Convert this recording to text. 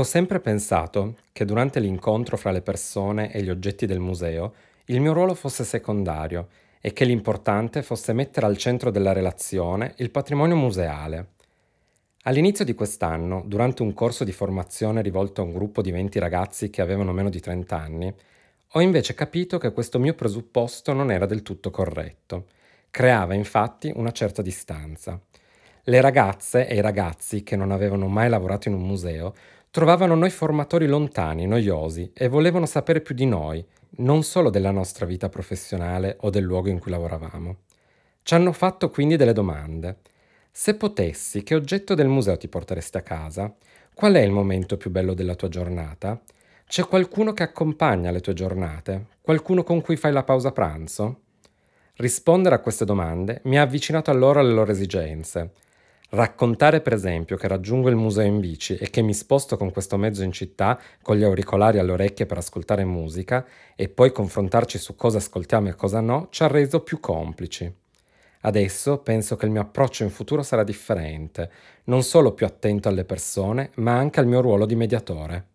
Ho sempre pensato che durante l'incontro fra le persone e gli oggetti del museo il mio ruolo fosse secondario e che l'importante fosse mettere al centro della relazione il patrimonio museale. All'inizio di quest'anno, durante un corso di formazione rivolto a un gruppo di 20 ragazzi che avevano meno di 30 anni, ho invece capito che questo mio presupposto non era del tutto corretto. Creava infatti una certa distanza. Le ragazze e i ragazzi che non avevano mai lavorato in un museo trovavano noi formatori lontani, noiosi e volevano sapere più di noi, non solo della nostra vita professionale o del luogo in cui lavoravamo. Ci hanno fatto quindi delle domande. Se potessi, che oggetto del museo ti porteresti a casa? Qual è il momento più bello della tua giornata? C'è qualcuno che accompagna le tue giornate? Qualcuno con cui fai la pausa pranzo? Rispondere a queste domande mi ha avvicinato allora alle loro esigenze Raccontare per esempio che raggiungo il museo in bici e che mi sposto con questo mezzo in città con gli auricolari alle orecchie per ascoltare musica e poi confrontarci su cosa ascoltiamo e cosa no ci ha reso più complici. Adesso penso che il mio approccio in futuro sarà differente, non solo più attento alle persone, ma anche al mio ruolo di mediatore.